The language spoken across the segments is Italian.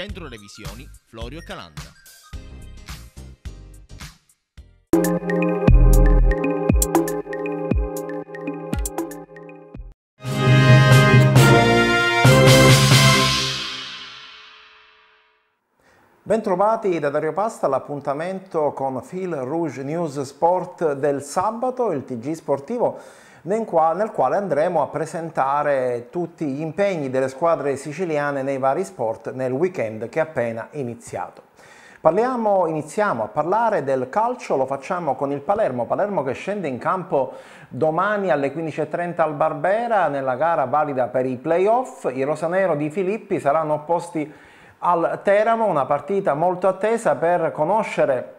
Centro Revisioni Florio Calandra. Bentrovati da Dario Pasta all'appuntamento con Phil Rouge News Sport del sabato, il TG sportivo nel quale andremo a presentare tutti gli impegni delle squadre siciliane nei vari sport nel weekend che è appena iniziato. Parliamo, iniziamo a parlare del calcio, lo facciamo con il Palermo, Palermo che scende in campo domani alle 15.30 al Barbera nella gara valida per i playoff, i rosanero di Filippi saranno opposti al Teramo, una partita molto attesa per conoscere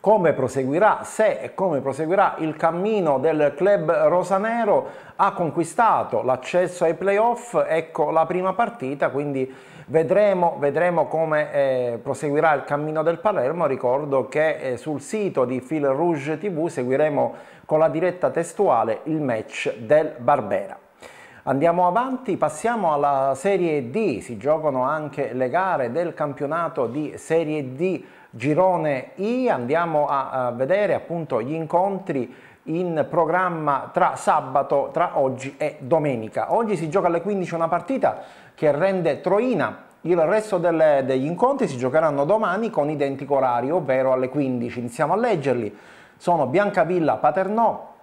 come proseguirà, se e come proseguirà il cammino del club rosanero, ha conquistato l'accesso ai playoff, ecco la prima partita, quindi vedremo, vedremo come eh, proseguirà il cammino del Palermo, ricordo che eh, sul sito di Phil Rouge TV seguiremo con la diretta testuale il match del Barbera. Andiamo avanti, passiamo alla Serie D, si giocano anche le gare del campionato di Serie D girone I andiamo a, vedere appunto gli incontri in programma tra sabato, tra oggi e domenica. Oggi si gioca alle 15 una partita che rende Troina il resto delle, degli incontri si giocheranno domani con identico orario, ovvero alle 15. Iniziamo a leggerli. Sono Biancavilla, Paternò,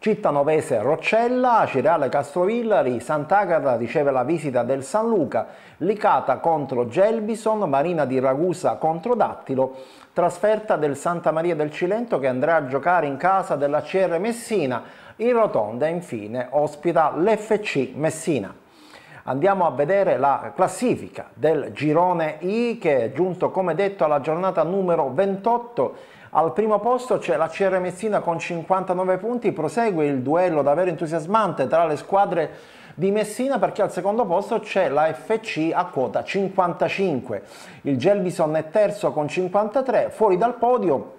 Cittanovese Roccella, Cireale Castrovillari, Sant'Agata riceve la visita del San Luca, Licata contro Gelbison, Marina di Ragusa contro Dattilo, trasferta del Santa Maria del Cilento che andrà a giocare in casa della CR Messina, in rotonda infine ospita l'FC Messina. Andiamo a vedere la classifica del girone I che è giunto come detto alla giornata numero 28 al primo posto c'è la CR Messina con 59 punti, prosegue il duello davvero entusiasmante tra le squadre di Messina perché al secondo posto c'è la FC a quota 55. Il Gelbison è terzo con 53, fuori dal podio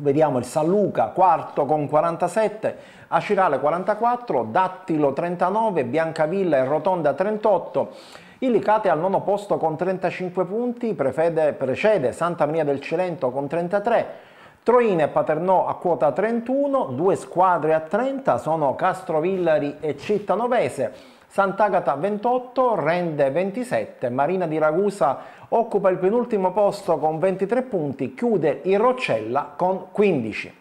vediamo il San Luca quarto con 47, Acirale 44, Dattilo 39, Biancavilla e Rotonda 38. Il Licate al nono posto con 35 punti, precede, precede Santa Maria del Cilento con 33, Troine e Paternò a quota 31, due squadre a 30 sono Castrovillari e Cittanovese. Sant'Agata 28, Rende 27, Marina di Ragusa occupa il penultimo posto con 23 punti, chiude il Roccella con 15.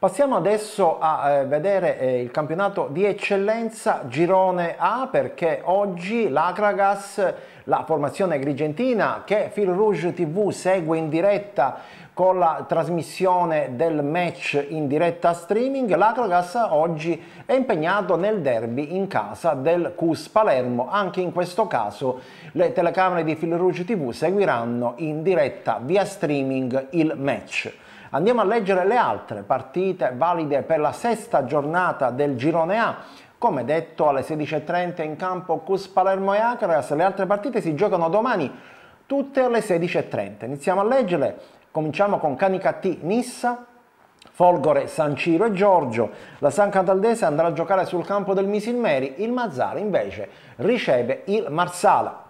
Passiamo adesso a eh, vedere eh, il campionato di eccellenza Girone A perché oggi l'Acragas, la formazione grigentina che Fil Rouge TV segue in diretta con la trasmissione del match in diretta streaming, l'Acrogas oggi è impegnato nel derby in casa del CUS Palermo. Anche in questo caso le telecamere di Filrucci TV seguiranno in diretta via streaming il match. Andiamo a leggere le altre partite valide per la sesta giornata del girone A. Come detto alle 16.30 in campo Cus Palermo e Acrogas, le altre partite si giocano domani tutte alle 16.30. Iniziamo a leggere Cominciamo con Canica Nissa, Folgore San Ciro e Giorgio. La San Cataldese andrà a giocare sul campo del Misilmeri, il Mazzara invece riceve il Marsala.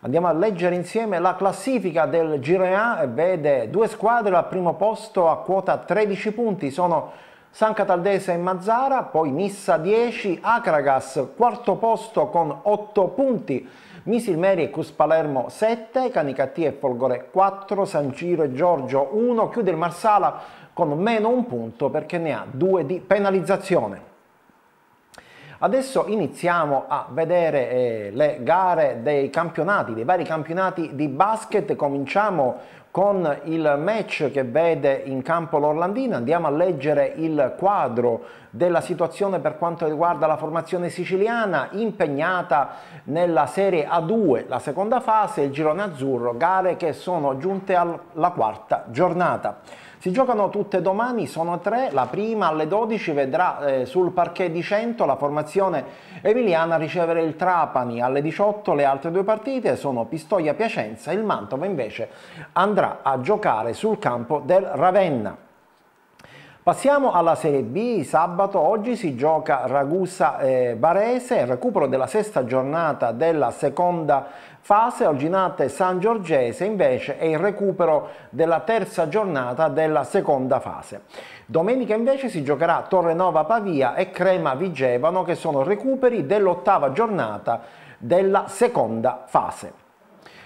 Andiamo a leggere insieme la classifica del Girea, vede due squadre al primo posto a quota 13 punti, sono San Cataldese e Mazzara, poi Nissa 10, Acragas quarto posto con 8 punti, Misil Mary Cus Palermo 7, Canicattì e Folgore 4, San Ciro e Giorgio 1, chiude il Marsala con meno un punto perché ne ha due di penalizzazione. Adesso iniziamo a vedere eh, le gare dei campionati, dei vari campionati di basket. Cominciamo con il match che vede in campo l'Orlandina. Andiamo a leggere il quadro della situazione per quanto riguarda la formazione siciliana impegnata nella Serie A2, la seconda fase, il girone azzurro, gare che sono giunte alla quarta giornata. Si giocano tutte domani, sono tre, la prima alle 12 vedrà eh, sul parquet di Cento la formazione emiliana ricevere il Trapani, alle 18 le altre due partite sono Pistoia-Piacenza, il Mantova invece andrà a giocare sul campo del Ravenna. Passiamo alla Serie B, sabato oggi si gioca Ragusa-Barese, eh, recupero della sesta giornata della seconda fase, Olginate San Giorgese invece è il recupero della terza giornata della seconda fase. Domenica invece si giocherà Torrenova Pavia e Crema Vigevano che sono recuperi dell'ottava giornata della seconda fase.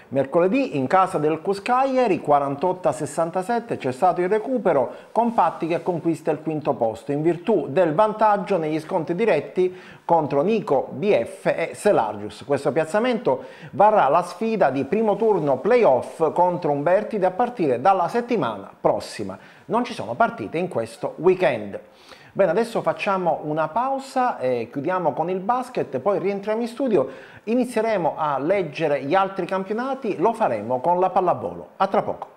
Mercoledì in casa del Cuscaieri 48-67 c'è stato il recupero, con Patti che conquista il quinto posto in virtù del vantaggio negli scontri diretti contro Nico, BF e Selarius. Questo piazzamento varrà la sfida di primo turno playoff contro Umbertide a partire dalla settimana prossima. Non ci sono partite in questo weekend. Bene, adesso facciamo una pausa, eh, chiudiamo con il basket, poi rientriamo in studio, inizieremo a leggere gli altri campionati, lo faremo con la pallavolo. A tra poco.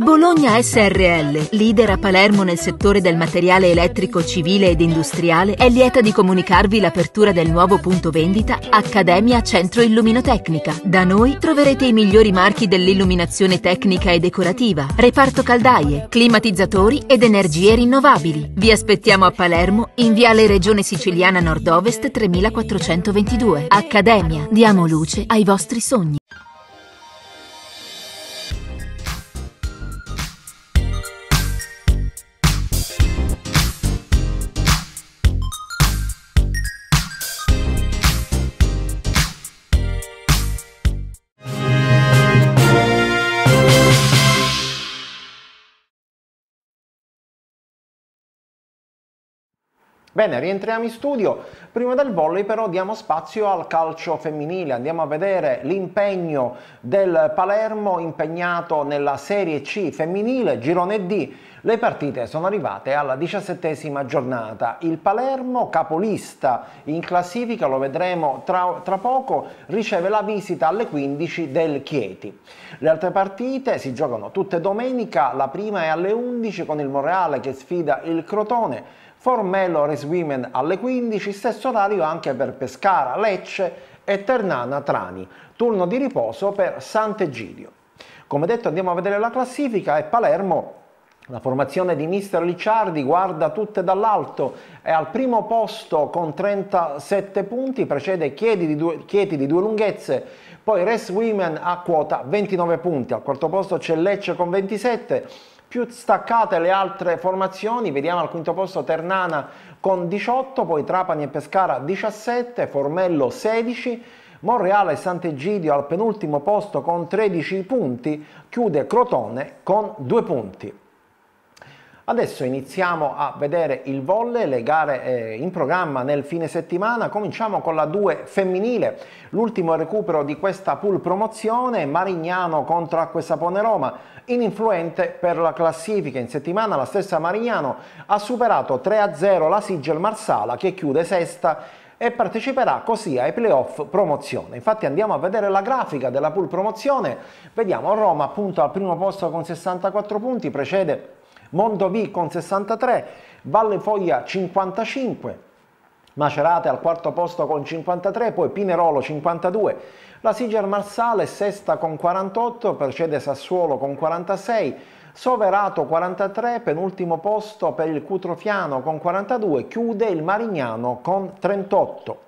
Bologna SRL, leader a Palermo nel settore del materiale elettrico civile ed industriale, è lieta di comunicarvi l'apertura del nuovo punto vendita Accademia Centro Illuminotecnica. Da noi troverete i migliori marchi dell'illuminazione tecnica e decorativa, reparto caldaie, climatizzatori ed energie rinnovabili. Vi aspettiamo a Palermo in Viale Regione Siciliana Nord-Ovest 3422. Accademia, diamo luce ai vostri sogni. Bene, rientriamo in studio. Prima del volley però diamo spazio al calcio femminile. Andiamo a vedere l'impegno del Palermo impegnato nella Serie C femminile, girone D. Le partite sono arrivate alla diciassettesima giornata. Il Palermo, capolista in classifica, lo vedremo tra, tra poco, riceve la visita alle 15 del Chieti. Le altre partite si giocano tutte domenica, la prima è alle 11 con il Monreale che sfida il Crotone. Formello Race Women alle 15, stesso orario anche per Pescara, Lecce e Ternana Trani, turno di riposo per Sant'Egidio. Come detto andiamo a vedere la classifica e Palermo la formazione di mister Licciardi guarda tutte dall'alto, è al primo posto con 37 punti, precede Chieti di due, Chieti di due lunghezze, poi Res Women a quota 29 punti, al quarto posto c'è Lecce con 27 più staccate le altre formazioni, vediamo al quinto posto Ternana con 18, poi Trapani e Pescara 17, Formello 16, Monreale e Sant'Egidio al penultimo posto con 13 punti, chiude Crotone con 2 punti. Adesso iniziamo a vedere il volle, le gare eh, in programma nel fine settimana. Cominciamo con la 2 femminile, l'ultimo recupero di questa pool promozione, Marignano contro Acque Sapone Roma, ininfluente per la classifica. In settimana la stessa Marignano ha superato 3-0 la Sigel Marsala che chiude sesta e parteciperà così ai playoff promozione. Infatti andiamo a vedere la grafica della pool promozione, vediamo Roma appunto al primo posto con 64 punti, precede Mondovì con 63, Valle Foglia 55, Macerate al quarto posto con 53, poi Pinerolo 52, la Siger Marsale sesta con 48, precede Sassuolo con 46, Soverato 43, penultimo posto per il Cutrofiano con 42, chiude il Marignano con 38.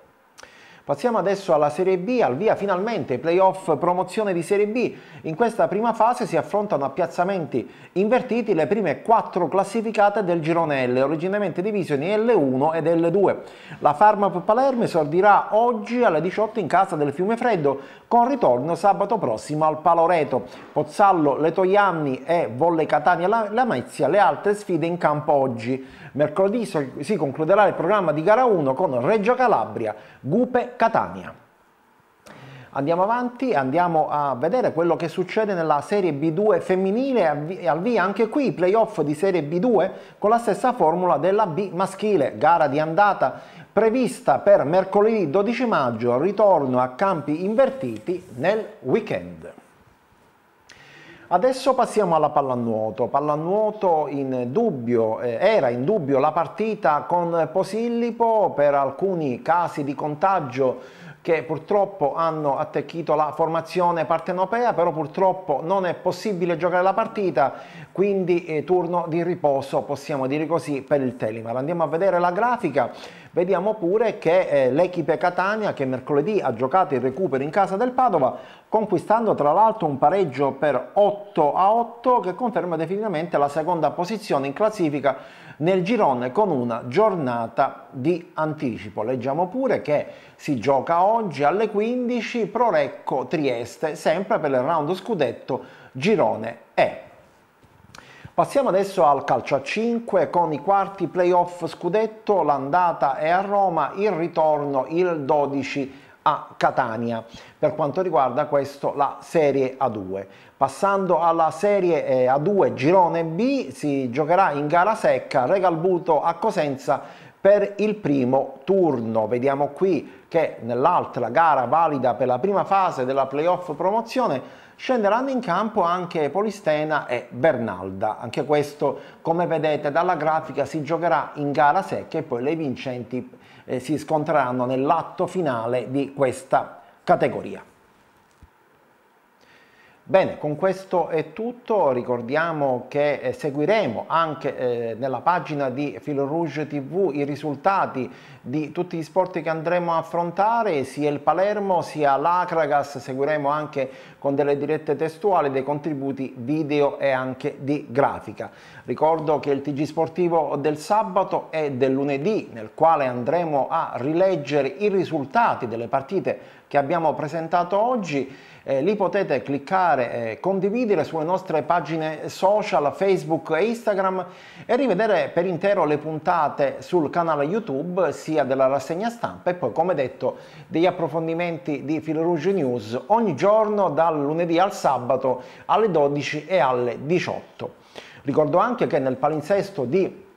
Passiamo adesso alla Serie B, al via finalmente playoff promozione di Serie B. In questa prima fase si affrontano a piazzamenti invertiti le prime quattro classificate del girone L, originariamente diviso in L1 ed L2. La Farmap Palermo esordirà oggi alle 18 in casa del Fiume Freddo con ritorno sabato prossimo al Paloreto. Pozzallo, Letoianni e Volle Catania Lamezia le altre sfide in campo oggi. Mercoledì si concluderà il programma di gara 1 con Reggio Calabria, Gupe Catania. Andiamo avanti andiamo a vedere quello che succede nella Serie B2 femminile e al via anche qui i playoff di Serie B2 con la stessa formula della B maschile, gara di andata prevista per mercoledì 12 maggio, ritorno a campi invertiti nel weekend. Adesso passiamo alla pallanuoto. Pallanuoto in dubbio, eh, era in dubbio la partita con Posillipo per alcuni casi di contagio che purtroppo hanno attecchito la formazione partenopea, però purtroppo non è possibile giocare la partita, quindi eh, turno di riposo, possiamo dire così, per il Telimar. Andiamo a vedere la grafica. Vediamo pure che eh, l'Equipe Catania che mercoledì ha giocato il recupero in casa del Padova conquistando tra l'altro un pareggio per 8 a 8 che conferma definitivamente la seconda posizione in classifica nel girone con una giornata di anticipo. Leggiamo pure che si gioca oggi alle 15 Prorecco Trieste sempre per il round scudetto girone E. Passiamo adesso al calcio a 5 con i quarti playoff scudetto, l'andata è a Roma, il ritorno il 12 a Catania per quanto riguarda questo la Serie A2. Passando alla Serie eh, A2 Girone B si giocherà in gara secca Regalbuto a Cosenza per il primo turno. Vediamo qui che nell'altra gara valida per la prima fase della playoff promozione scenderanno in campo anche Polistena e Bernalda. Anche questo, come vedete dalla grafica, si giocherà in gara secca e poi le vincenti eh, si scontreranno nell'atto finale di questa categoria. Bene, con questo è tutto, ricordiamo che eh, seguiremo anche eh, nella pagina di Filo Rouge TV i risultati di tutti gli sport che andremo a affrontare, sia il Palermo sia l'Acragas, seguiremo anche con delle dirette testuali, dei contributi video e anche di grafica. Ricordo che il TG sportivo del sabato e del lunedì, nel quale andremo a rileggere i risultati delle partite che abbiamo presentato oggi. Eh, lì potete cliccare eh, condividere sulle nostre pagine social Facebook e Instagram e rivedere per intero le puntate sul canale YouTube sia della rassegna stampa e poi come detto degli approfondimenti di Fil Rouge News ogni giorno dal lunedì al sabato alle 12 e alle 18. Ricordo anche che nel palinsesto di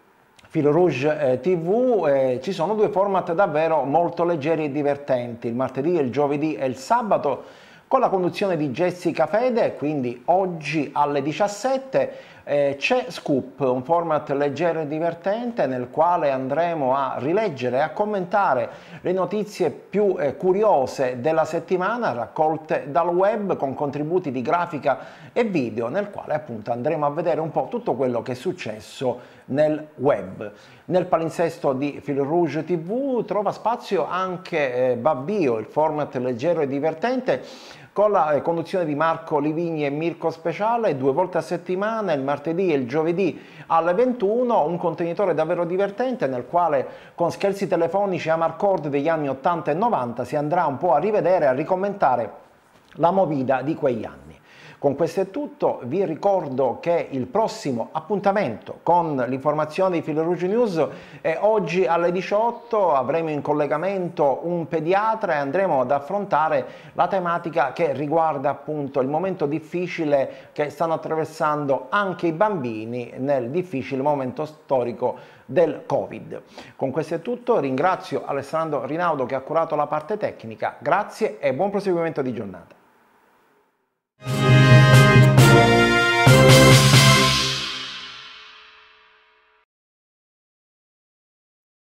Fil Rouge eh, TV, eh, ci sono due format davvero molto leggeri e divertenti, il martedì, il giovedì e il sabato, con la conduzione di Jessica Fede, quindi oggi alle 17 eh, c'è Scoop, un format leggero e divertente nel quale andremo a rileggere e a commentare le notizie più eh, curiose della settimana raccolte dal web con contributi di grafica e video nel quale appunto andremo a vedere un po' tutto quello che è successo nel web. Nel palinsesto di Fil Rouge TV trova spazio anche eh, Babbio, il format leggero e divertente con la eh, conduzione di Marco Livigni e Mirko Speciale due volte a settimana, il martedì e il giovedì alle 21, un contenitore davvero divertente nel quale con scherzi telefonici a Marcord degli anni 80 e 90 si andrà un po' a rivedere, a ricommentare la movida di quegli anni. Con questo è tutto, vi ricordo che il prossimo appuntamento con l'informazione di Filorugio News è oggi alle 18, avremo in collegamento un pediatra e andremo ad affrontare la tematica che riguarda appunto il momento difficile che stanno attraversando anche i bambini nel difficile momento storico del Covid. Con questo è tutto, ringrazio Alessandro Rinaudo che ha curato la parte tecnica, grazie e buon proseguimento di giornata.